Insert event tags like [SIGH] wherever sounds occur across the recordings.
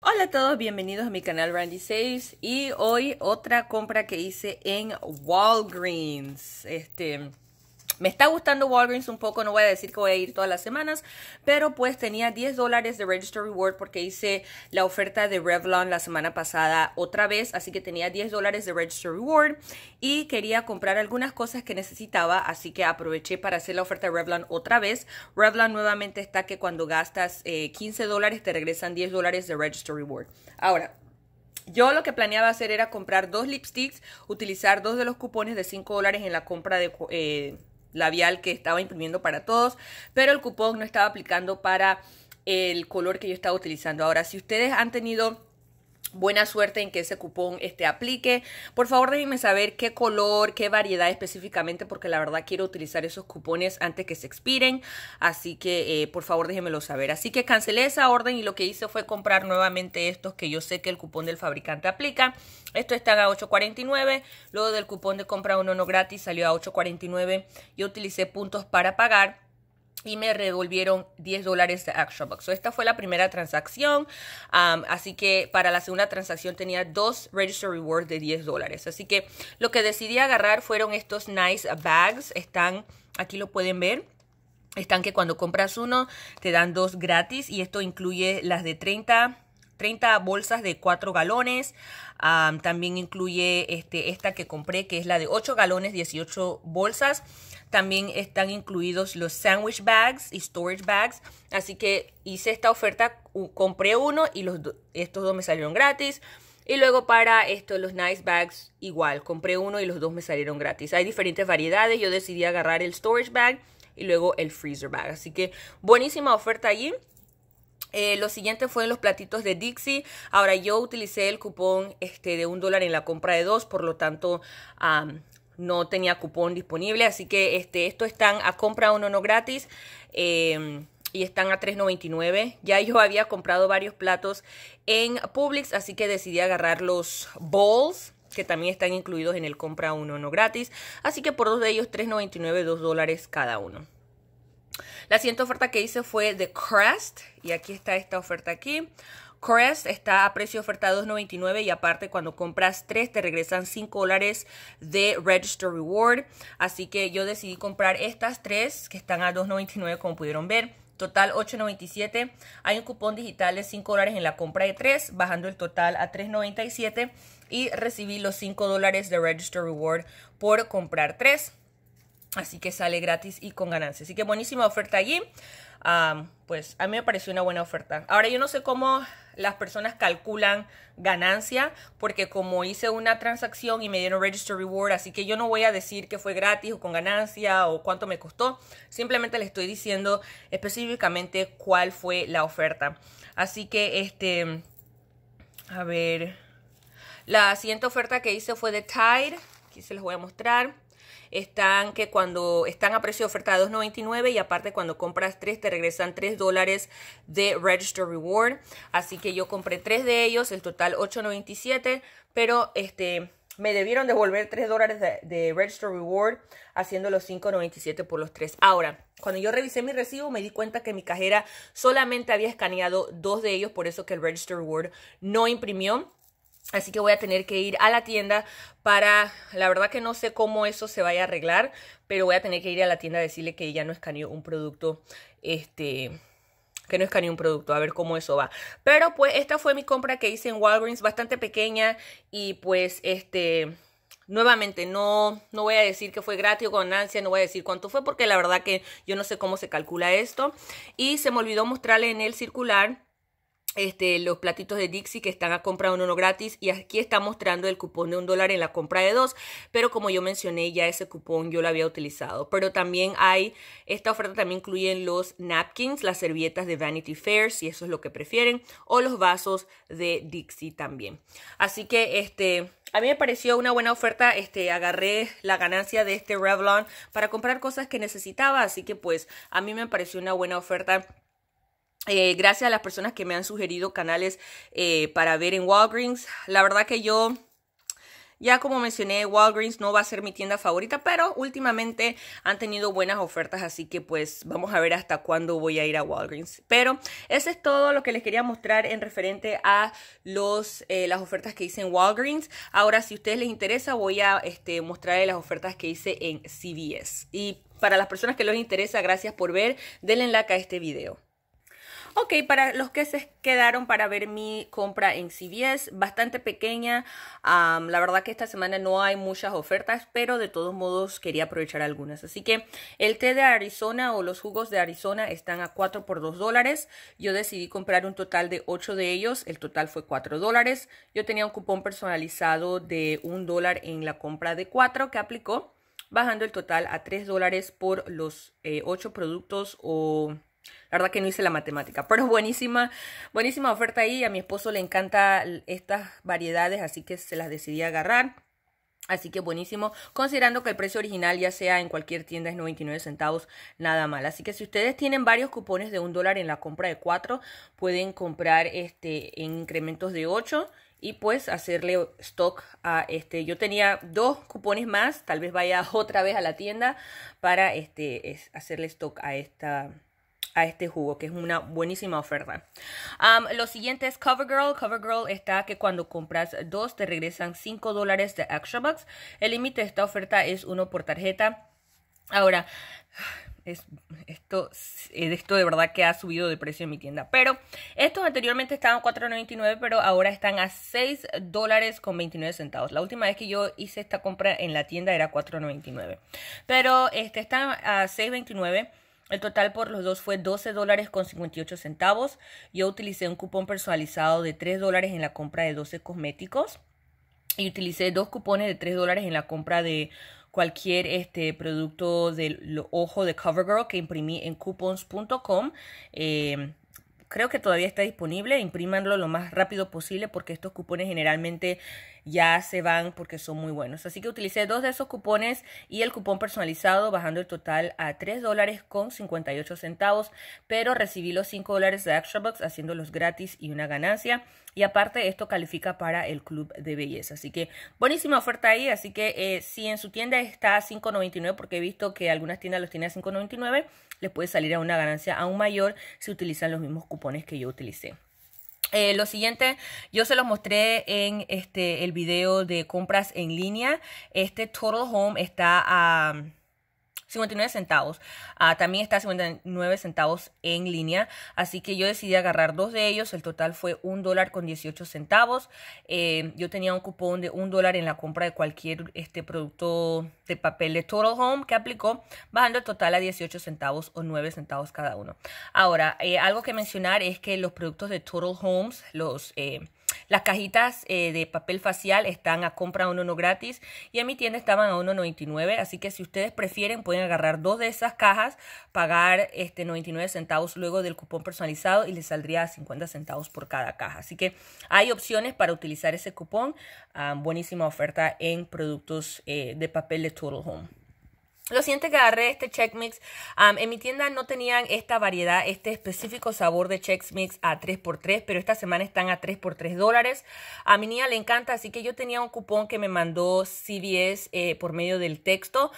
Hola a todos, bienvenidos a mi canal Randy Saves y hoy otra compra que hice en Walgreens. Este, me está gustando Walgreens un poco, no voy a decir que voy a ir todas las semanas, pero pues tenía 10 dólares de Register Reward porque hice la oferta de Revlon la semana pasada otra vez, así que tenía 10 dólares de Register Reward y quería comprar algunas cosas que necesitaba, así que aproveché para hacer la oferta de Revlon otra vez. Revlon nuevamente está que cuando gastas 15 eh, dólares te regresan 10 dólares de Register Reward. Ahora, yo lo que planeaba hacer era comprar dos lipsticks, utilizar dos de los cupones de 5 dólares en la compra de... Eh, labial que estaba imprimiendo para todos, pero el cupón no estaba aplicando para el color que yo estaba utilizando. Ahora, si ustedes han tenido Buena suerte en que ese cupón este, aplique. Por favor, déjenme saber qué color, qué variedad específicamente, porque la verdad quiero utilizar esos cupones antes que se expiren. Así que, eh, por favor, déjenmelo saber. Así que cancelé esa orden y lo que hice fue comprar nuevamente estos que yo sé que el cupón del fabricante aplica. Estos están a $8.49. Luego del cupón de compra uno no gratis salió a $8.49. Yo utilicé puntos para pagar y me revolvieron 10 dólares de Action So, esta fue la primera transacción, um, así que para la segunda transacción tenía dos Register Rewards de 10 dólares. Así que lo que decidí agarrar fueron estos Nice Bags, están, aquí lo pueden ver. Están que cuando compras uno te dan dos gratis y esto incluye las de 30, 30 bolsas de 4 galones, también incluye este, esta que compré, que es la de 8 galones, 18 bolsas. También están incluidos los sandwich bags y storage bags. Así que hice esta oferta, compré uno y los estos dos me salieron gratis. Y luego para estos los nice bags, igual, compré uno y los dos me salieron gratis. Hay diferentes variedades, yo decidí agarrar el storage bag y luego el freezer bag. Así que buenísima oferta allí. Eh, lo siguiente fueron los platitos de Dixie. Ahora yo utilicé el cupón este, de un dólar en la compra de dos, por lo tanto no tenía cupón disponible. Así que este, estos están a compra uno no gratis. Em, y están a $3.99. Ya yo había comprado varios platos en Publix, así que decidí agarrar los bowls que también están incluidos en el compra uno no gratis. Así que por dos de ellos, $3.99, 2 dólares cada uno. La siguiente oferta que hice fue de Crest y aquí está esta oferta aquí. Crest está a precio de oferta 2.99 y aparte cuando compras tres te regresan 5 dólares de Register Reward. Así que yo decidí comprar estas tres que están a 2.99 como pudieron ver. Total 8.97. Hay un cupón digital de 5 dólares en la compra de tres bajando el total a 3.97 y recibí los 5 dólares de Register Reward por comprar tres Así que sale gratis y con ganancia. Así que buenísima oferta allí. pues a mí me pareció una buena oferta. Ahora yo no sé cómo las personas calculan ganancia, porque como hice una transacción y me dieron register reward, así que yo no voy a decir que fue gratis o con ganancia o cuánto me costó. Simplemente le estoy diciendo específicamente cuál fue la oferta. Así que este, a ver, la siguiente oferta que hice fue de Tide. Aquí se los voy a mostrar están que cuando están a precio de oferta de 2.99 y aparte cuando compras 3 te regresan 3 dólares de Register Reward. Así que yo compré 3 de ellos, el total 8.97, pero este me debieron devolver 3 dólares de, Register Reward haciendo los 5.97 por los 3. Ahora, cuando yo revisé mi recibo me di cuenta que mi cajera solamente había escaneado dos de ellos, por eso que el Register Reward no imprimió. Así que voy a tener que ir a la tienda para, la verdad que no sé cómo eso se vaya a arreglar, pero voy a tener que ir a la tienda a decirle que ya no escaneó un producto, este, que no escaneó un producto, a ver cómo eso va. Pero pues esta fue mi compra que hice en Walgreens, bastante pequeña y pues este... Nuevamente, no, no voy a decir que fue gratis o ansia. no voy a decir cuánto fue porque la verdad que yo no sé cómo se calcula esto. Y se me olvidó mostrarle en el circular este, los platitos de Dixie que están a compra de uno gratis y aquí está mostrando el cupón de un dólar en la compra de dos, pero como yo mencioné ya ese cupón yo lo había utilizado, pero también hay, esta oferta también incluyen los napkins, las servilletas de Vanity Fair si eso es lo que prefieren o los vasos de Dixie también. Así que este... A mí me pareció una buena oferta, este, agarré la ganancia de este Revlon para comprar cosas que necesitaba, así que pues a mí me pareció una buena oferta eh, gracias a las personas que me han sugerido canales eh, para ver en Walgreens. La verdad que yo ya como mencioné, Walgreens no va a ser mi tienda favorita, pero últimamente han tenido buenas ofertas, así que pues vamos a ver hasta cuándo voy a ir a Walgreens. Pero eso es todo lo que les quería mostrar en referente a los, eh, las ofertas que hice en Walgreens. Ahora, si a ustedes les interesa, voy a este, mostrarles las ofertas que hice en CVS. Y para las personas que les interesa, gracias por ver, denle like a este video. Ok, para los que se quedaron para ver mi compra en CVS, bastante pequeña. la verdad que esta semana no hay muchas ofertas, pero de todos modos quería aprovechar algunas. Así que el té de Arizona o los jugos de Arizona están a 4 por 2 dólares. Yo decidí comprar un total de 8 de ellos. El total fue 4 dólares. Yo tenía un cupón personalizado de 1 dólar en la compra de 4 que aplicó, bajando el total a 3 dólares por los 8 eh, productos o la verdad que no hice la matemática, pero buenísima, buenísima oferta ahí. A mi esposo le encanta estas variedades, así que se las decidí agarrar. Así que buenísimo, considerando que el precio original ya sea en cualquier tienda es 99 centavos, nada mal. Así que si ustedes tienen varios cupones de un dólar en la compra de cuatro, pueden comprar este en incrementos de ocho y pues hacerle stock a este. Yo tenía dos cupones más, tal vez vaya [LAUGHS] otra vez a la tienda para este hacerle stock a esta a este jugo, que es una buenísima oferta. los lo siguiente es cover girl está que cuando compras dos te regresan 5 dólares de extra bucks. El límite de esta oferta es uno por tarjeta. Ahora, es, esto, esto de verdad que ha subido de precio en mi tienda. Pero estos anteriormente estaban $4.99, pero ahora están a $6 dólares con 29 centavos. La última vez que yo hice esta compra en la tienda era $4.99. Pero este, está a $6.29. El total por los dos fue 12 dólares con 58 centavos. Yo utilicé un cupón personalizado de 3 dólares en la compra de 12 cosméticos. Y utilicé dos cupones de 3 dólares en la compra de cualquier este producto del ojo de CoverGirl que imprimí en coupons.com. Em, creo que todavía está disponible. Imprímanlo lo más rápido posible porque estos cupones generalmente ya se van porque son muy buenos. Así que utilicé dos de esos cupones y el cupón personalizado bajando el total a 3 dólares con 58 centavos, pero recibí los 5 dólares de Extra Box haciéndolos gratis y una ganancia. Y aparte esto califica para el club de belleza. Así que buenísima oferta ahí. Así que eh, si en su tienda está a 5.99, porque he visto que algunas tiendas los tienen a 5.99, les puede salir a una ganancia aún mayor si utilizan los mismos cupones que yo utilicé. Eh, lo siguiente, yo se los mostré en este, el video de compras en línea. Este Total Home está a... 59 centavos. Ah, también está 59 centavos en línea. Así que yo decidí agarrar dos de ellos. El total fue un dólar con 18 centavos. Eh, yo tenía un cupón de un dólar en la compra de cualquier este producto de papel de Total Home que aplicó, bajando el total a 18 centavos o 9 centavos cada uno. Ahora, eh, algo que mencionar es que los productos de Total Homes, los... Eh, las cajitas eh, de papel facial están a compra uno no gratis y en mi tienda estaban a 1.99, así que si ustedes prefieren pueden agarrar dos de esas cajas, pagar este 99 centavos luego del cupón personalizado y les saldría 50 centavos por cada caja. Así que hay opciones para utilizar ese cupón. Ah, buenísima oferta en productos eh, de papel de Total Home. Lo siguiente que agarré este Check Mix, en mi tienda no tenían esta variedad, este específico sabor de Check Mix a 3x3, pero esta semana están a 3x3 dólares. A mi niña le encanta, así que yo tenía un cupón que me mandó CBS eh, por medio del texto.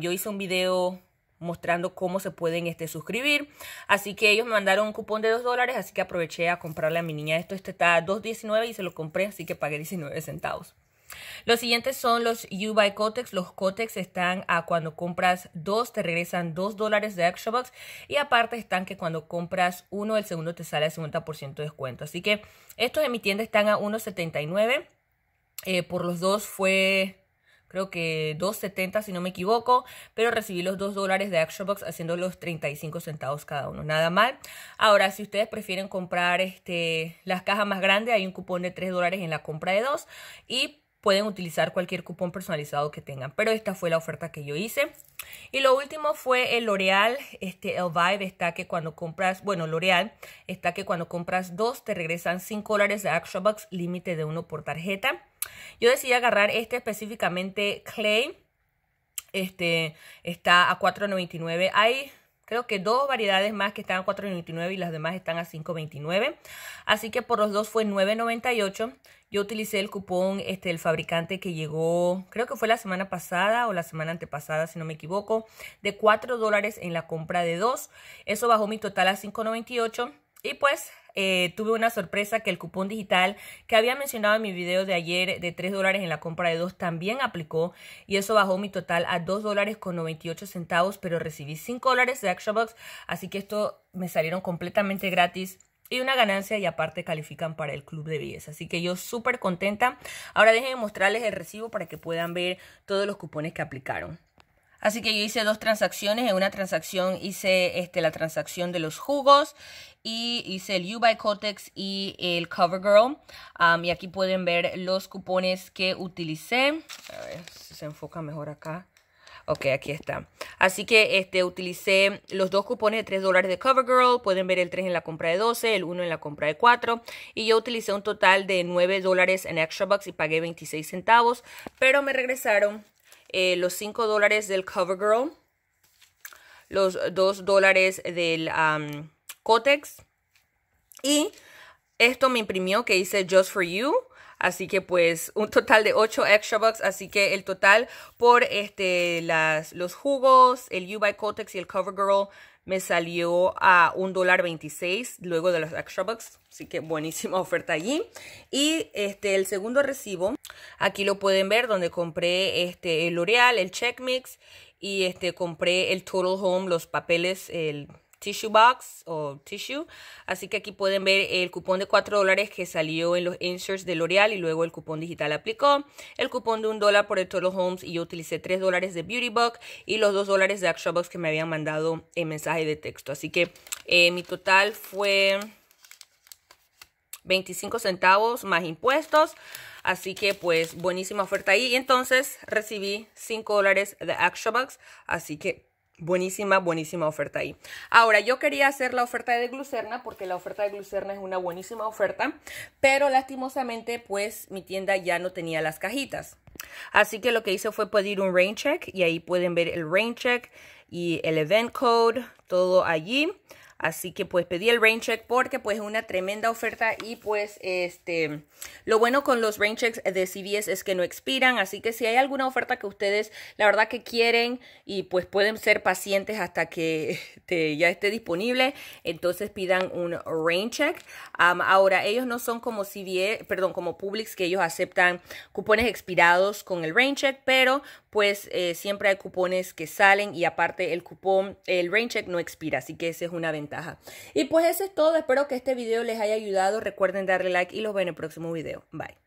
yo hice un video mostrando cómo se pueden este, suscribir. Así que ellos me mandaron un cupón de 2 dólares, así que aproveché a comprarle a mi niña esto. Este está a 2.19 y se lo compré, así que pagué 19 centavos. Los siguientes son los U-Buy Cotex. Los Cotex están a cuando compras dos, te regresan dos dólares de Xbox Y aparte están que cuando compras uno, el segundo te sale al 50% de descuento. Así que estos en mi tienda están a 1.79. Eh, por los dos fue creo que 2.70 si no me equivoco, pero recibí los 2 dólares de Xbox haciendo los 35 centavos cada uno, nada mal. Ahora, si ustedes prefieren comprar este, las cajas más grandes, hay un cupón de 3 dólares en la compra de dos y pueden utilizar cualquier cupón personalizado que tengan. Pero esta fue la oferta que yo hice. Y lo último fue el L'Oreal, este el Vibe está que cuando compras, bueno, L'Oreal está que cuando compras dos te regresan 5 dólares de Action Bucks, límite de uno por tarjeta. Yo decidí agarrar este específicamente Clay. Este está a $4.99. ahí. Creo que dos variedades más que están a 4.99 y las demás están a 5.29. Así que por los dos fue 9.98. Yo utilicé el cupón este, del fabricante que llegó, creo que fue la semana pasada o la semana antepasada, si no me equivoco, de 4 dólares en la compra de dos. Eso bajó mi total a 5.98. Y pues eh, tuve una sorpresa que el cupón digital que había mencionado en mi video de ayer de 3 dólares en la compra de 2 también aplicó y eso bajó mi total a 2 dólares con 98 centavos, pero recibí 5 dólares de ActionBox, así que esto me salieron completamente gratis y una ganancia y aparte califican para el club de belleza. Así que yo súper contenta. Ahora déjenme mostrarles el recibo para que puedan ver todos los cupones que aplicaron. Así que yo hice dos transacciones. En una transacción hice este, la transacción de los jugos y hice el U by Cortex y el CoverGirl. Um, y aquí pueden ver los cupones que utilicé. A ver si se enfoca mejor acá. Ok, aquí está. Así que este, utilicé los dos cupones de 3 dólares de CoverGirl. Pueden ver el 3 en la compra de 12, el 1 en la compra de 4. Y yo utilicé un total de 9 dólares en extra bucks y pagué 26 centavos. Pero me regresaron eh, los 5 dólares del CoverGirl, los 2 dólares del Cotex um, y esto me imprimió que hice Just For You. Así que pues un total de 8 extra bucks. Así que el total por este, las, los jugos, el U by Cotex y el CoverGirl me salió a un dólar luego de los extra bucks, así que buenísima [LAUGHS] oferta allí. Y este el segundo recibo, aquí lo pueden ver donde compré este el L'Oreal, el Check Mix y este compré el Total Home, los papeles, el tissue box o tissue. Así que aquí pueden ver el cupón de 4 dólares que salió en los inserts de L'Oreal y luego el cupón digital aplicó. El cupón de 1 dólar por el Total Homes y yo utilicé 3 dólares de Beauty Box y los 2 dólares de Action Box que me habían mandado en mensaje de texto. Así que eh, mi total fue 25 centavos más impuestos. Así que pues buenísima oferta ahí. Y entonces recibí 5 dólares de Action Box. Así que Buenísima, buenísima oferta ahí. Ahora, yo quería hacer la oferta de glucerna porque la oferta de glucerna es una buenísima oferta, pero lastimosamente pues mi tienda ya no tenía las cajitas. Así que lo que hice fue pedir un rain check y ahí pueden ver el rain check y el event code, todo allí. Así que pues pedí el rain check porque pues es una tremenda oferta y pues este lo bueno con los rain checks de CVS es que no expiran, así que si hay alguna oferta que ustedes la verdad que quieren y pues pueden ser pacientes hasta que [LAUGHS] ya esté disponible, entonces pidan un rain check. ahora ellos no son como CVS, perdón, como Publix que ellos aceptan cupones expirados con el rain check, pero pues eh, siempre hay cupones que salen y aparte el cupón el rain check no expira, así que esa es una ventaja y pues eso es todo, espero que este video les haya ayudado, recuerden darle like y los veo en el próximo video. Bye.